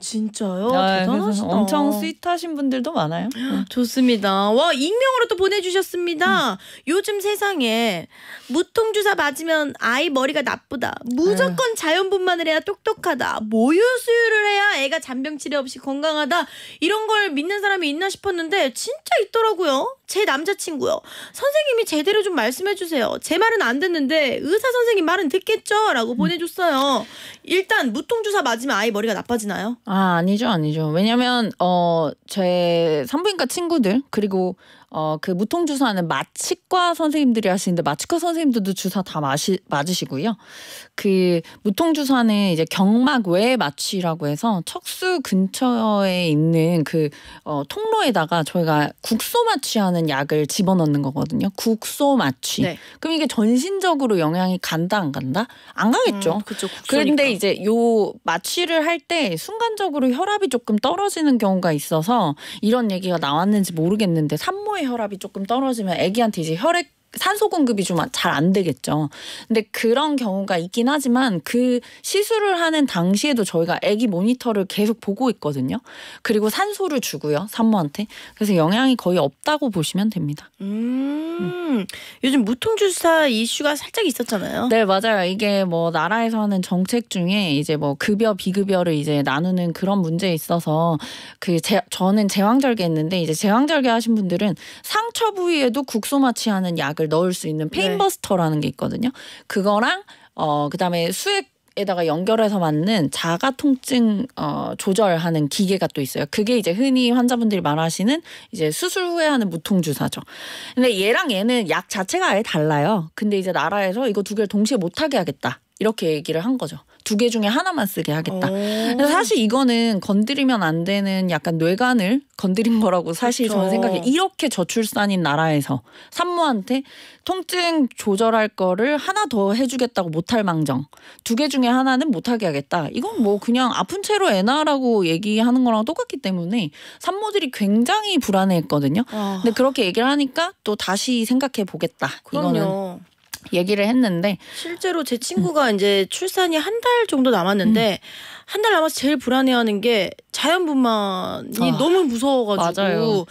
진짜요? 아, 대단하시다. 엄청 스윗하신 분들도 많아요. 좋습니다. 와, 익명으로 또 보내주셨습니다. 음. 요즘 세상에 무통주사 맞으면 아이 머리가 나쁘다. 무조건 아유. 네. 자연분만을 해야 똑똑하다. 모유 수유를 해야 애가 잔병 치레 없이 건강하다. 이런 걸 믿는 사람이 있나 싶었는데 진짜 있더라고요. 제 남자친구요. 선생님이 제대로 좀 말씀해 주세요. 해세요제 말은 안 듣는데 의사 선생님 말은 듣겠죠라고 음. 보내줬어요. 일단 무통 주사 맞으면 아이 머리가 나빠지나요? 아 아니죠 아니죠. 왜냐면 어제 산부인과 친구들 그리고 어 그 무통 주사는 마취과 선생님들이 하시는데 마취과 선생님들도 주사 다 마시, 맞으시고요. 그 무통주사는 이제 경막 외 마취라고 해서 척수 근처에 있는 그 어, 통로에다가 저희가 국소 마취하는 약을 집어넣는 거거든요. 국소 마취. 네. 그럼 이게 전신적으로 영향이 간다 안 간다? 안 가겠죠. 음, 그쵸, 그런데 이제 요 마취를 할 때 순간적으로 혈압이 조금 떨어지는 경우가 있어서 이런 얘기가 나왔는지 모르겠는데 산모의 혈압이 조금 떨어지면 아기한테 이제 혈액 산소 공급이 좀 잘 안 되겠죠. 근데 그런 경우가 있긴 하지만 그 시술을 하는 당시에도 저희가 아기 모니터를 계속 보고 있거든요. 그리고 산소를 주고요. 산모한테. 그래서 영향이 거의 없다고 보시면 됩니다. 음. 음. 요즘 무통 주사 이슈가 살짝 있었잖아요. 네, 맞아요. 이게 뭐 나라에서 하는 정책 중에 이제 뭐 급여 비급여를 이제 나누는 그런 문제에 있어서 그 제, 저는 제왕절개 했는데 이제 제왕절개 하신 분들은 상처 부위에도 국소마취하는 약을 음악을 넣을 수 있는 네. 페인버스터라는 게 있거든요. 그거랑 어 그다음에 수액 에다가 연결해서 맞는 자가 통증 어, 조절하는 기계가 또 있어요. 그게 이제 흔히 환자분들이 말하시는 이제 수술 후에 하는 무통 주사죠. 근데 얘랑 얘는 약 자체가 아예 달라요. 근데 이제 나라에서 이거 두 개를 동시에 못 하게 하겠다. 이렇게 얘기를 한 거죠. 두 개 중에 하나만 쓰게 하겠다. 그 사실 이거는 건드리면 안 되는 약간 뇌관을 건드린 거라고 사실 그쵸. 저는 생각해. 이렇게 저출산인 나라에서 산모한테 통증 조절할 거를 하나 더 해주겠다고 못할 망정. 두 개 중에 하나는 못하게 하겠다. 이건 뭐 그냥 아픈 채로 애나라고 얘기하는 거랑 똑같기 때문에 산모들이 굉장히 불안해했거든요. 아. 근데 그렇게 얘기를 하니까 또 다시 생각해 보겠다. 이거는. 얘기를 했는데 실제로 제 친구가 음. 이제 출산이 한 달 정도 남았는데 음. 한달 남아서 제일 불안해하는 게 자연분만이 아, 너무 무서워가지고 맞아요.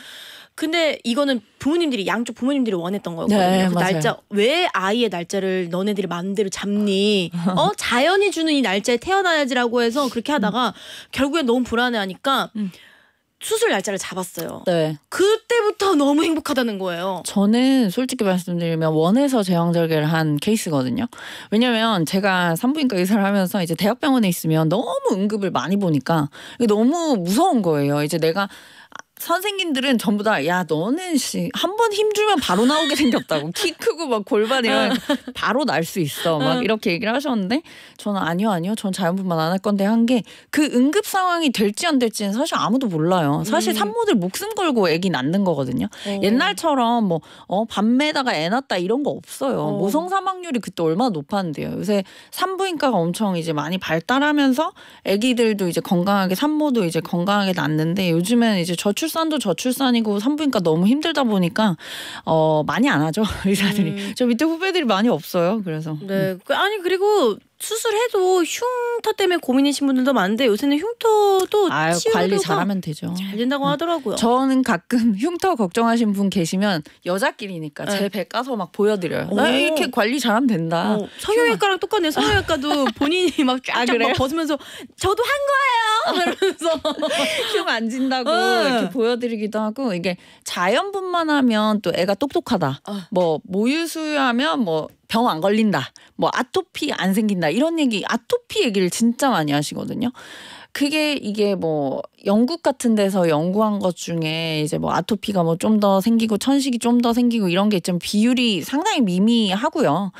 근데 이거는 부모님들이 양쪽 부모님들이 원했던 거거든요. 네, 그 날짜 왜 아이의 날짜를 너네들이 마음대로 잡니? 어 자연이 주는 이 날짜에 태어나야지라고 해서 그렇게 하다가 음. 결국엔 너무 불안해하니까. 음. 수술 날짜를 잡았어요. 네. 그때부터 너무 행복하다는 거예요. 저는 솔직히 말씀드리면 원에서 제왕절개를 한 케이스거든요. 왜냐면 제가 산부인과 의사를 하면서 이제 대학병원에 있으면 너무 응급을 많이 보니까 너무 무서운 거예요. 이제 내가 선생님들은 전부 다 야 너는 씨한 번 힘주면 바로 나오게 생겼다고 키 크고 막 골반 이런 바로 날 수 있어 막 이렇게 얘기를 하셨는데 저는 아니요 아니요 전 자연분만 안 할 건데 한 게 그 응급 상황이 될지 안 될지는 사실 아무도 몰라요 사실 음. 산모들 목숨 걸고 애기 낳는 거거든요 오. 어. 옛날처럼 뭐 어, 밤에다가애 낳았다 이런 거 없어요 오. 어. 모성 사망률이 그때 얼마나 높았는데요 요새 산부인과가 엄청 이제 많이 발달하면서 애기들도 이제 건강하게 산모도 이제 건강하게 낳는데 요즘에는 이제 저출 출산도 저출산이고 산부인과 너무 힘들다 보니까 어 많이 안 하죠 의사들이. 음. 저 밑에 후배들이 많이 없어요. 그래서. 네. 음. 그 아니 그리고 수술해도 흉터 때문에 고민이신 분들도 많은데 요새는 흉터도 아유, 관리 잘하면 되죠. 잘 된다고 응. 음. 하더라고요. 저는 가끔 흉터 걱정하신 분 계시면 여자끼리니까 제배 네. 까서 막 보여드려요. 이렇게 관리 잘하면 된다. 오. 어, 성형외과랑 똑같네. 성형외과도 본인이 막 아, 쫙쫙 아, 막 벗으면서 저도 한 거예요. 그러면서 아. 흉안 진다고 응. 어. 이렇게 보여드리기도 하고 이게 자연분만 하면 또 애가 똑똑하다. 어. 뭐 모유수유하면 뭐 병안 걸린다. 뭐 아토피 안 생긴다. 이런 얘기 아토피 얘기를 진짜 많이 하시거든요. 그게 이게 뭐 영국 같은 데서 연구한 것 중에 이제 뭐 아토피가 뭐 좀 더 생기고 천식이 좀 더 생기고 이런 게 있지만 비율이 상당히 미미하고요.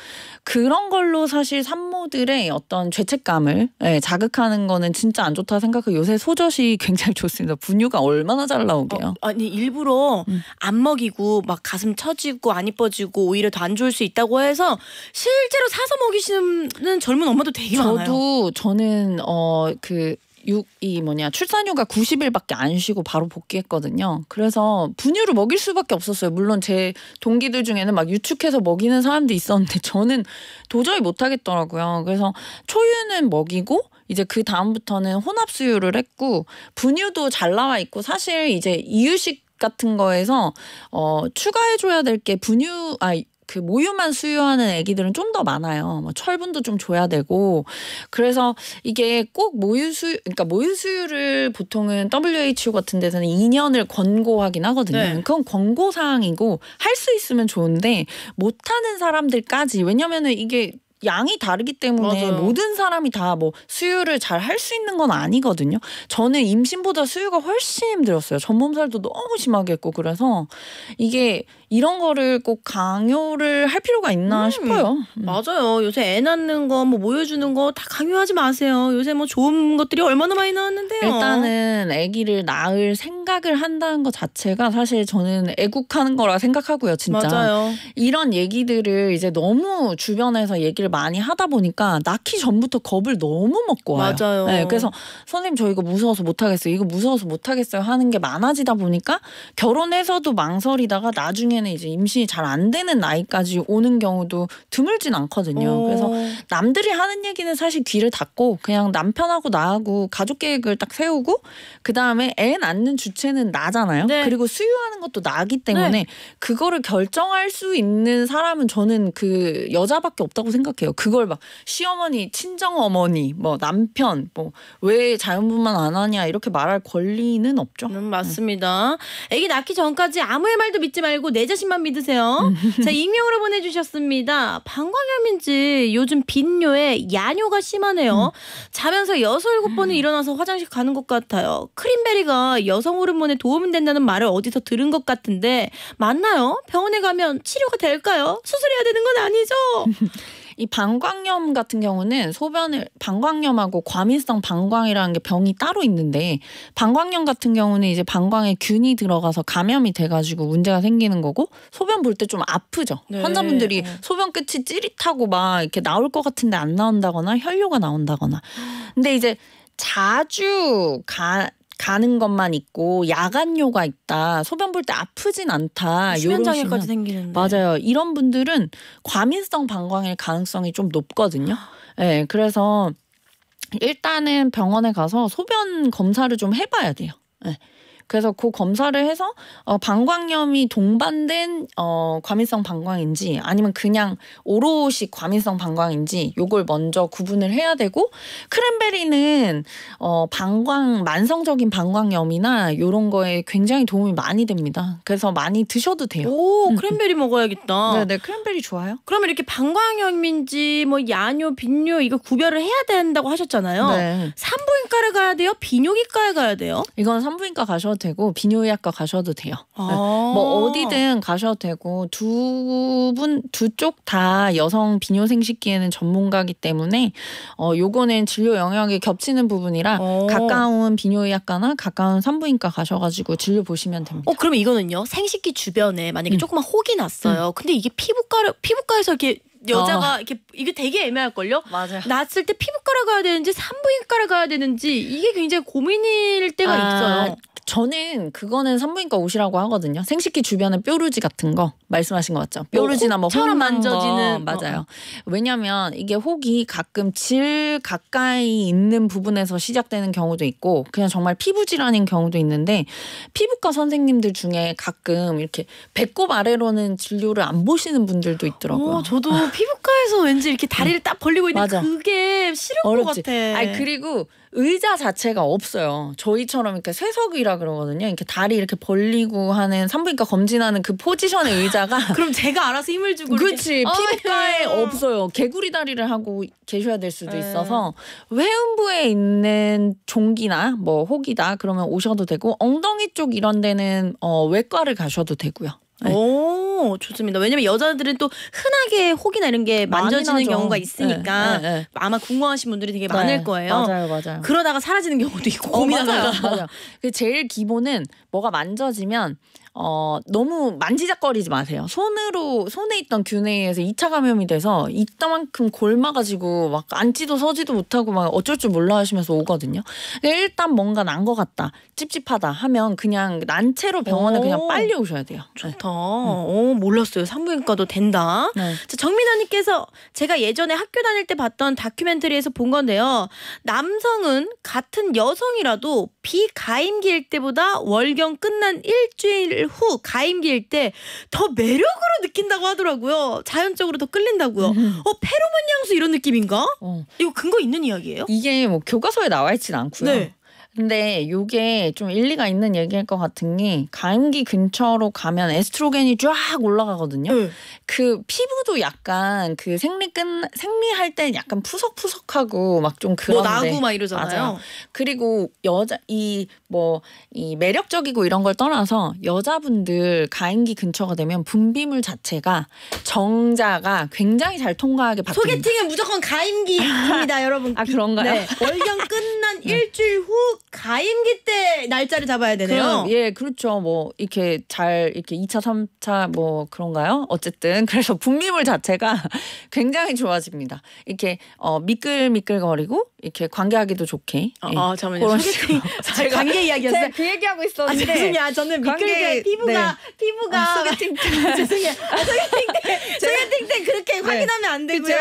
그런 걸로 사실 산모들의 어떤 죄책감을 예, 자극하는 거는 진짜 안 좋다 생각해 요새 소젖이 굉장히 좋습니다. 분유가 얼마나 잘 나오게요. 어, 아니 일부러 음. 안 먹이고 막 가슴 처지고 안 이뻐지고 오히려 더 안 좋을 수 있다고 해서 실제로 사서 먹이시는 젊은 엄마도 되게 저도 많아요. 저도 저는 어그 육이 뭐냐 출산휴가 90일밖에 안 쉬고 바로 복귀했거든요. 그래서 분유를 먹일 수밖에 없었어요. 물론 제 동기들 중에는 막 유축해서 먹이는 사람도 있었는데 저는 도저히 못 하겠더라고요. 그래서 초유는 먹이고 이제 그 다음부터는 혼합 수유를 했고 분유도 잘 나와 있고 사실 이제 이유식 같은 거에서 어 추가해 줘야 될 게 분유 아그 모유만 수유하는 아기들은 좀 더 많아요. 뭐 철분도 좀 줘야 되고 그래서 이게 꼭 모유 수유 그러니까 모유 수유를 보통은 WHO 같은 데서는 2년을 권고하긴 하거든요. 네. 그건 권고 사항이고 할 수 있으면 좋은데 못 하는 사람들까지 왜냐면은 이게 양이 다르기 때문에 맞아요. 모든 사람이 다 뭐 수유를 잘 할 수 있는 건 아니거든요. 저는 임신보다 수유가 훨씬 힘들었어요. 전몸살도 너무 심하게 했고 그래서 이게 이런 거를 꼭 강요를 할 필요가 있나 음, 싶어요. 음. 맞아요. 요새 애 낳는 거, 뭐 모여주는 거 다 강요하지 마세요. 요새 뭐 좋은 것들이 얼마나 많이 나왔는데요. 일단은 아기를 낳을 생각을 한다는 것 자체가 사실 저는 애국하는 거라 생각하고요, 진짜. 맞아요. 이런 얘기들을 이제 너무 주변에서 얘기를 많이 하다 보니까 낳기 전부터 겁을 너무 먹고 와요. 맞아요. 네, 그래서 선생님 저 이거 무서워서 못 하겠어요. 이거 무서워서 못 하겠어요 하는 게 많아지다 보니까 결혼해서도 망설이다가 나중에 경우에는 이제 임신이 잘 안 되는 나이까지 오는 경우도 드물진 않거든요. 오. 어. 그래서 남들이 하는 얘기는 사실 귀를 닫고 그냥 남편하고 나하고 가족 계획을 딱 세우고 그 다음에 애 낳는 주체는 나잖아요. 네. 그리고 수유하는 것도 나기 때문에 네. 그거를 결정할 수 있는 사람은 저는 그 여자밖에 없다고 생각해요. 그걸 막 시어머니, 친정 어머니, 뭐 남편, 뭐 왜 자연분만 안 하냐 이렇게 말할 권리는 없죠. 음, 맞습니다. 아기 낳기 전까지 아무 의 말도 믿지 말고 내 자신만 믿으세요. 자, 익명으로 보내주셨습니다. 방광염인지 요즘 빈뇨에 야뇨가 심하네요. 음. 자면서 여섯 일곱 번은 일어나서 화장실 가는 것 같아요. 크림베리가 여성 호르몬에 도움이 된다는 말을 어디서 들은 것 같은데 맞나요? 병원에 가면 치료가 될까요? 수술해야 되는 건 아니죠? 이 방광염 같은 경우는 소변을 방광염하고 과민성 방광이라는 게 병이 따로 있는데 방광염 같은 경우는 이제 방광에 균이 들어가서 감염이 돼가지고 문제가 생기는 거고 소변 볼 때 좀 아프죠. 네. 환자분들이 어. 소변 끝이 찌릿하고 막 이렇게 나올 것 같은데 안 나온다거나 혈뇨가 나온다거나. 근데 이제 자주 가 가는 것만 있고 야간요가 있다. 소변 볼 때 아프진 않다. 아, 수면장애까지 생기는 맞아요. 이런 분들은 과민성 방광일 가능성이 좀 높거든요. 예. 네, 그래서 일단은 병원에 가서 소변 검사를 좀 해봐야 돼요. 예. 네. 그래서 그 검사를 해서 어, 방광염이 동반된 어, 과민성 방광인지 아니면 그냥 오롯이 과민성 방광인지 요걸 먼저 구분을 해야 되고 크랜베리는 어, 방광 만성적인 방광염이나 요런 거에 굉장히 도움이 많이 됩니다. 그래서 많이 드셔도 돼요. 오 음, 음. 크랜베리 먹어야겠다. 네네 네. 크랜베리 좋아요. 그러면 이렇게 방광염인지 뭐 야뇨 빈뇨 이거 구별을 해야 된다고 하셨잖아요. 네. 산부인과를 가야 돼요? 비뇨기과에 가야 돼요? 이건 산부인과 가셔도 되고 비뇨의학과 가셔도 돼요. 아뭐 네. 어디든 가셔도 되고 두 분 두 쪽 다 여성 비뇨 생식기에는 전문가기 때문에 어 요거는 진료 영역에 겹치는 부분이라 어. 가까운 비뇨의학과나 가까운 산부인과 가셔가지고 진료 보시면 됩니다. 어그러 이거는요 생식기 주변에 만약에 음. 조그만 혹이 났어요. 음. 근데 이게 피부과를 피부과에서 이렇게 여자가 어. 이렇게 이게 되게 애매할걸요. 맞아요. 났을 때 피부과를 가야 되는지 산부인과를 가야 되는지 이게 굉장히 고민일 때가 아, 있어요. 저는 그거는 산부인과 옷이라고 하거든요. 생식기 주변에 뾰루지 같은 거 말씀하신 것 같죠? 어, 뾰루지나 뭐 혹처럼 만져지는 거. 맞아요. 어. 왜냐하면 이게 혹이 가끔 질 가까이 있는 부분에서 시작되는 경우도 있고 그냥 정말 피부 질환인 경우도 있는데 피부과 선생님들 중에 가끔 이렇게 배꼽 아래로는 진료를 안 보시는 분들도 있더라고요. 어, 저도 피부과에서 왠지 이렇게 다리를 음. 딱 벌리고 있는 그게 싫을 어렵지. 것 같아. 아 그리고 의자 자체가 없어요. 저희처럼 이렇게 쇠석이라 그러거든요. 이렇게 다리 이렇게 벌리고 하는 산부인과 검진하는 그 포지션의 의자가 그럼 제가 알아서 힘을 주고 그렇지 아, 피부과에 네. 없어요. 개구리 다리를 하고 계셔야 될 수도 네. 있어서 외음부에 있는 종기나 뭐 혹이다 그러면 오셔도 되고 엉덩이 쪽 이런 데는 어, 외과를 가셔도 되고요. 네. 오 좋습니다. 왜냐면 여자들은 또 흔하게 혹이나 이런 게 만져지는 경우가 있으니까 네, 네, 네, 아마 궁금하신 분들이 되게 네. 많을 거예요. 맞아요, 맞아요. 그러다가 사라지는 경우도 있고 어, 고민하다가. 맞아요, 맞아요. 그 제일 기본은 뭐가 만져지면 어, 너무 만지작거리지 마세요. 손으로 손에 있던 균에의해서 2차 감염이 돼서 이따만큼 골마가지고 막 앉지도 서지도 못하고 막 어쩔 줄 몰라 하시면서 오거든요. 일단 뭔가 난 것 같다, 찝찝하다 하면 그냥 난 채로 병원에 그냥 빨리 오셔야 돼요. 좋다. 네. 음. 오, 네. 몰랐어요. 산부인과도 된다. 네. 정민아님께서 제가 예전에 학교 다닐 때 봤던 다큐멘터리에서 본 건데요. 남성은 같은 여성이라도 비가임기일 때보다 월경 끝난 일주일 후 가임기일 때 더 매력으로 느낀다고 하더라고요. 자연적으로 더 끌린다고요. 음. 어 페로몬 향수 이런 느낌인가? 어. 이거 근거 있는 이야기예요? 이게 뭐 교과서에 나와 있진 않고요. 네. 근데 요게 좀 일리가 있는 얘기일 것 같은 게가임기 근처로 가면 에스트로겐이 쫙 올라가거든요. 응. 네. 그 피부도 약간 그 생리 끝 생리할 땐 약간 푸석푸석하고 막좀 뭐 그런데 뭐 나고 막 이러잖아요. 맞아요. 그리고 여자 이 뭐이 뭐, 매력적이고 이런 걸 떠나서 여자분들 가임기 근처가 되면 분비물 자체가 정자가 굉장히 잘 통과하게 바뀌는다 소개팅은 무조건 가임기입니다, 아, 여러분. 아 그런가요? 네. 월경 끝난 네. 일주일 후 가임기 때 날짜를 잡아야 되네요. 그럼, 예, 그렇죠. 뭐 이렇게 잘 이렇게 2차, 3차 뭐 그런가요? 어쨌든 그래서 분미물 자체가 굉장히 좋아집니다. 이렇게 어 미끌미끌거리고 이렇게 관계하기도 좋게. 어, 예. 아 잠깐만요. 그 제가 관계 이야기였어요. 제가 그 얘기하고 있었는데. 아, 죄송해요. 저는 미끌게 네. 피부가 네. 피부가 아, 소개팅 때 아, 죄송해요. 아, 소개팅 때 소개팅 때 그렇게 네. 확인하면 안 되고요.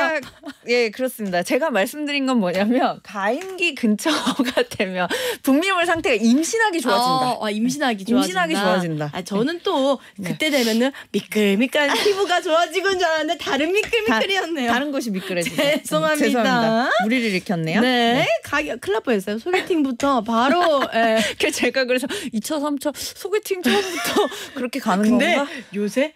예, 그렇습니다. 제가 말씀드린 건 뭐냐면 가임기 근처가 되면 분비물 상태가 임신하기 좋아진다. 어, 아, 임신하기 네. 좋아진다. 임신하기 좋아진다. 아, 저는 또 네. 그때 되면은 미끌미끌한 피부가 좋아지고 줄 알았는데 다른 미끌미끌이었네요. 다, 른 곳이 미끌해지죠. 죄송합니다. 죄송합니다. 무리를 일으켰네요. 네. 네, 네. 가격 클럽 날뻔했어요. 소개팅부터 바로. 네. 제가 그래서 2차, 3차 소개팅 처음부터 그렇게 가는 근데 건가? 요새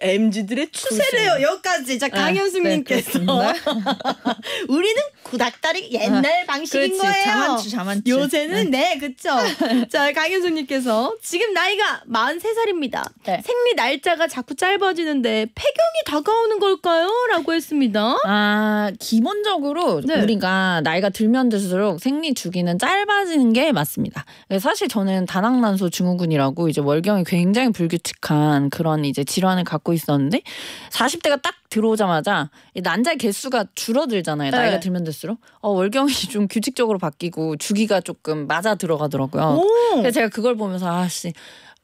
m g 들의 추세래요. 여기까지 자 아, 강현수님께서 네, 우리는 구닥다리 옛날 아, 방식인 그렇지, 거예요. 자만추 자만추. 요새는 네, 네 그쵸. 자 강현수님께서 지금 나이가 43살입니다. 네. 생리 날짜가 자꾸 짧아지는데 폐경이 다가오는 걸까요?라고 했습니다. 아 기본적으로 네. 우리가 나이가 들면 들수록 생리 주기는 짧아지는 게 맞습니다. 네, 사실 저는 다낭난소 증후군이라고 이제 월경이 굉장히 불규칙한 그런 이제 질환을 갖고 갖고 있었는데 40대가 딱 들어오자마자 난자 의 개수가 줄어들잖아요. 네. 나이가 들면 들수록 어, 월경이 좀 규칙적으로 바뀌고 주기가 조금 맞아 들어가더라고요. 오. 그래서 제가 그걸 보면서 아씨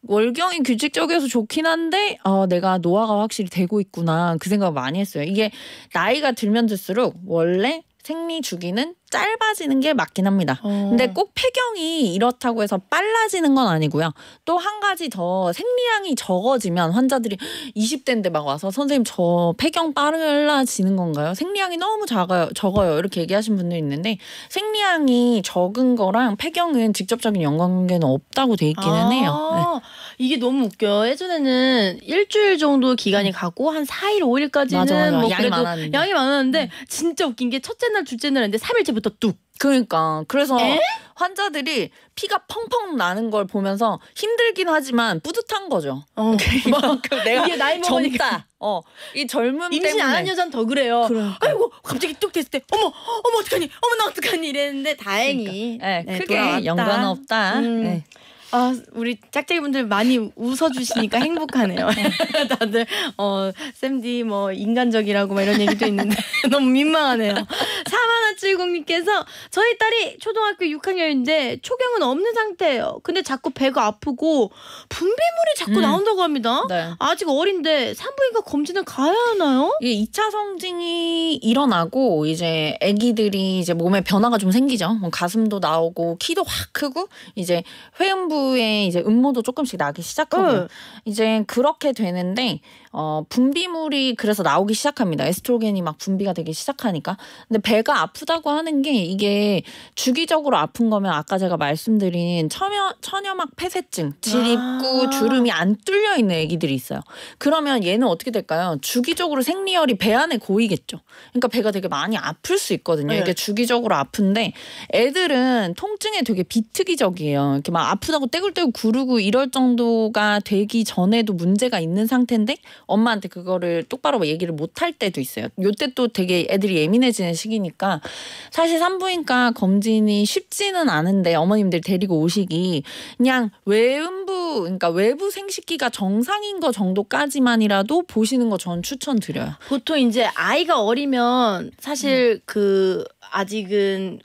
월경이 규칙적이어서 좋긴 한데 어, 내가 노화가 확실히 되고 있구나 그 생각 을 많이 했어요. 이게 나이가 들면 들수록 원래 생리 주기는 짧아지는 게 맞긴 합니다. 어. 근데 꼭 폐경이 이렇다고 해서 빨라지는 건 아니고요. 또 한 가지 더 생리량이 적어지면 환자들이 20대인데 막 와서 선생님 저 폐경 빨라지는 건가요? 생리량이 너무 작아요, 적어요. 이렇게 얘기하신 분도 있는데 생리량이 적은 거랑 폐경은 직접적인 연관관계는 없다고 돼 있기는 아. 해요. 네. 이게 너무 웃겨요. 예전에는 일주일 정도 기간이 음. 가고 한 4일, 5일까지는 맞아, 맞아. 뭐 양이 많았는데. 양이 많았는데 네. 진짜 웃긴 게 첫째 날, 둘째 날인데 3일째 그때부터 뚝. 그러니까 그래서 에? 환자들이 피가 펑펑 나는 걸 보면서 힘들긴 하지만 뿌듯한 거죠. 어. 이만큼 내가 이게 나이 먹으니까 어, 이 젊음 임신 때문에. 안한 여자는 더 그래요. 그러니까. 아이고 갑자기 뚝 됐을 때 어머 어머 어떡하니 어머 나 어떡하니 이랬는데 다행히 그러니까. 네, 네, 크게 돌아왔다. 연관 없다. 음. 네. 아, 우리 짝짝이 분들 많이 웃어주시니까 행복하네요. 네. 다들 어 쌤디 뭐 인간적이라고 막 이런 얘기도 있는데 너무 민망하네요. 4170님께서 저희 딸이 초등학교 6학년인데 초경은 없는 상태예요. 근데 자꾸 배가 아프고 분비물이 자꾸 음. 나온다고 합니다. 네. 아직 어린데 산부인과 검진은 가야 하나요? 이게 2차 성징이 일어나고 이제 아기들이 이제 몸에 변화가 좀 생기죠. 뭐 가슴도 나오고 키도 확 크고 이제 회음부 친구의 이제 음모도 조금씩 나기 시작하고 응. 이제 그렇게 되는데 어 분비물이 그래서 나오기 시작합니다. 에스트로겐이 막 분비가 되기 시작하니까. 근데 배가 아프다고 하는 게 이게 주기적으로 아픈 거면 아까 제가 말씀드린 처녀 천여막 폐쇄증, 질입구, 아 주름이 안 뚫려 있는 애기들이 있어요. 그러면 얘는 어떻게 될까요? 주기적으로 생리열이배 안에 고이겠죠. 그러니까 배가 되게 많이 아플 수 있거든요. 네. 이게 주기적으로 아픈데 애들은 통증에 되게 비특이적이에요. 이렇게 막 아프다고 뭐 떼굴떼굴 구르고 이럴 정도가 되기 전에도 문제가 있는 상태인데 엄마한테 그거를 똑바로 얘기를 못 할 때도 있어요. 요때 또 되게 애들이 예민해지는 시기니까 사실 산부인과 검진이 쉽지는 않은데 어머님들 데리고 오시기 그냥 외음부 그러니까 외부 생식기가 정상인 거 정도까지만이라도 보시는 거 전 추천드려요. 보통 이제 아이가 어리면 사실 음. 그 아직은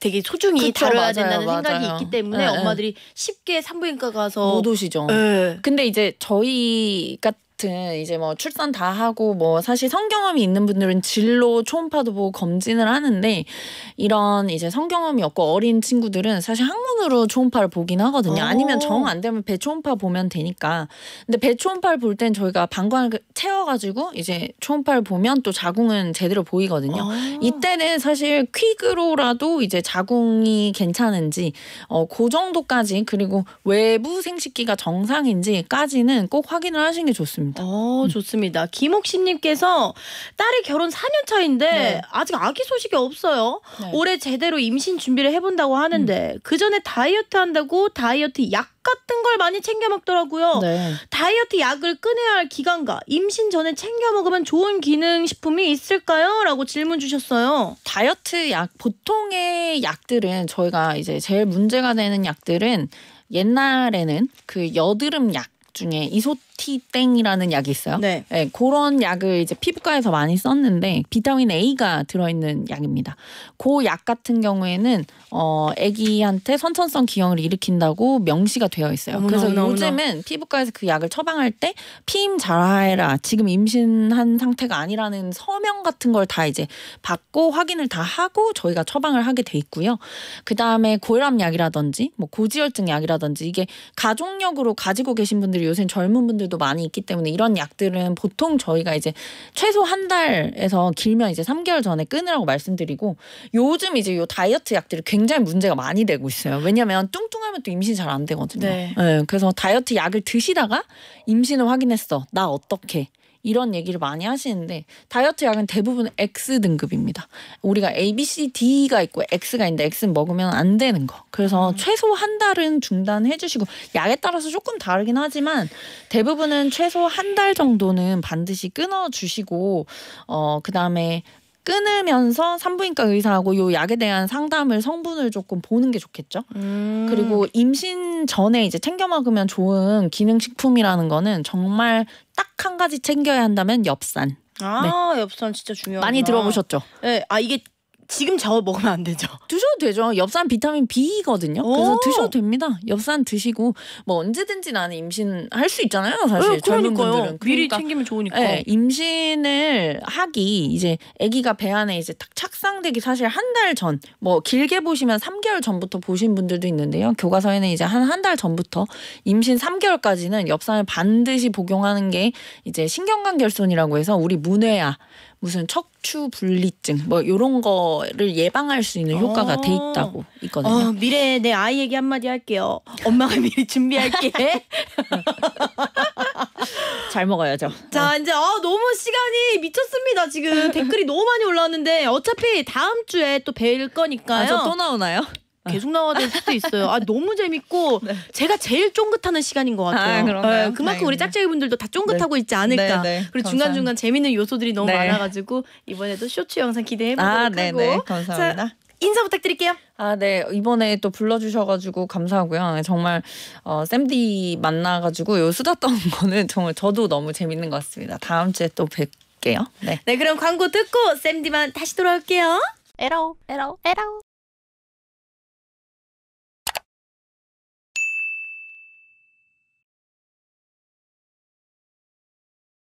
되게 소중히 그쵸, 다뤄야 맞아요, 된다는 맞아요. 생각이 있기 때문에 네, 엄마들이 쉽게 산부인과 가서 못 오시죠. 네. 근데 이제 저희가 같은 이제 뭐 출산 다 하고 뭐 사실 성경험이 있는 분들은 진로 초음파도 보고 검진을 하는데 이런 이제 성경험이 없고 어린 친구들은 사실 항문으로 초음파를 보긴 하거든요. 어. 아니면 정 안 되면 배 초음파 보면 되니까. 근데 배 초음파를 볼 땐 저희가 방광을 그 채워가지고 이제 초음파를 보면 또 자궁은 제대로 보이거든요. 어. 이때는 사실 퀵으로라도 이제 자궁이 괜찮은지 어, 그 정도까지 그리고 외부 생식기가 정상인지까지는 꼭 확인을 하시는 게 좋습니다. 있습니다. 어, 음. 좋습니다. 김옥신님께서 딸이 결혼 4년 차인데 네. 아직 아기 소식이 없어요. 네. 올해 제대로 임신 준비를 해본다고 하는데 음. 그 전에 다이어트 한다고 다이어트 약 같은 걸 많이 챙겨 먹더라고요. 네. 다이어트 약을 끊어야 할 기간과 임신 전에 챙겨 먹으면 좋은 기능 식품이 있을까요? 라고 질문 주셨어요. 다이어트 약 보통의 약들은 저희가 이제 제일 문제가 되는 약들은 옛날에는 그 여드름 약 중에 이소 티땡이라는 약이 있어요. 네. 네. 그런 약을 이제 피부과에서 많이 썼는데 비타민 A가 들어있는 약입니다. 그 약 같은 경우에는 어 아기한테 선천성 기형을 일으킨다고 명시가 되어 있어요. 어머나, 그래서 어머나, 요즘은 어머나. 피부과에서 그 약을 처방할 때 피임 잘하해라 지금 임신한 상태가 아니라는 서명 같은 걸 다 이제 받고 확인을 다 하고 저희가 처방을 하게 돼 있고요. 그 다음에 고혈압 약이라든지 뭐 고지혈증 약이라든지 이게 가족력으로 가지고 계신 분들이 요새 젊은 분들 약들도 많이 있기 때문에 이런 약들은 보통 저희가 이제 최소 한 달에서 길면 이제 삼개월 전에 끊으라고 말씀드리고 요즘 이제 요 다이어트 약들이 굉장히 문제가 많이 되고 있어요. 왜냐면 뚱뚱하면 또 임신 잘 안 되거든요. 네. 네. 그래서 다이어트 약을 드시다가 임신을 확인했어. 나 어떻게? 이런 얘기를 많이 하시는데 다이어트 약은 대부분 X 등급입니다. 우리가 A, B, C, D가 있고 X가 있는데 X는 먹으면 안 되는 거. 그래서 음. 최소 한 달은 중단해 주시고 약에 따라서 조금 다르긴 하지만 대부분은 최소 한 달 정도는 반드시 끊어 주시고 어 그다음에 끊으면서 산부인과 의사하고 요 약에 대한 상담을 성분을 조금 보는 게 좋겠죠. 음. 그리고 임신 전에 이제 챙겨 먹으면 좋은 기능식품이라는 거는 정말 딱 한 가지 챙겨야 한다면 엽산. 아, 네. 엽산 진짜 중요하다. 많이 들어보셨죠? 네, 아 이게 지금 저어 먹으면 안 되죠. 드셔도 되죠. 엽산 비타민 B거든요. 그래서 드셔도 됩니다. 엽산 드시고 뭐 언제든지 나는 임신할 수 있잖아요. 사실 네, 젊은 분들은 그러니까, 챙기면 좋으니까. 네, 임신을 하기 이제 아기가 배 안에 이제 딱 착상되기 사실 한 달전뭐 길게 보시면 3개월 전부터 보신 분들도 있는데요. 교과서에는 이제 한 한 달 전부터 임신 3개월까지는 엽산을 반드시 복용하는 게 이제 신경관 결손이라고 해서 우리 문외아 무슨 척추 분리증 뭐 이런 거를 예방할 수 있는 효과가 돼 어. 있다고 있거든요. 어, 미래 내 아이에게 한마디 할게요. 엄마가 미리 준비할게. 잘 먹어야죠. 자 어. 이제 아 너무 시간이 미쳤습니다. 지금 댓글이 너무 많이 올라왔는데 어차피 다음 주에 또 뵐 거니까요. 아, 저 또 나오나요? 계속 나와야 될 수도 있어요. 아 너무 재밌고 네. 제가 제일 쫑긋하는 시간인 것 같아요. 아, 네, 그만큼 우리 짝짝이 분들도 다 쫑긋하고 네. 있지 않을까. 네, 그리고 중간 중간 재밌는 요소들이 너무 많아가지고 이번에도 쇼츠 영상 기대해 보도록 아, 하고. 감사합니다. 자, 인사 부탁드릴게요. 아, 네. 이번에 또 불러주셔가지고 감사하고요. 정말, 어, 쌤디 만나가지고 요 수다 떠 거는 정말 저도 너무 재밌는 것 같습니다. 다음 주에 또 뵐게요. 네. 네, 그럼 광고 듣고 쌤디만 다시 돌아올게요. 에라에라에라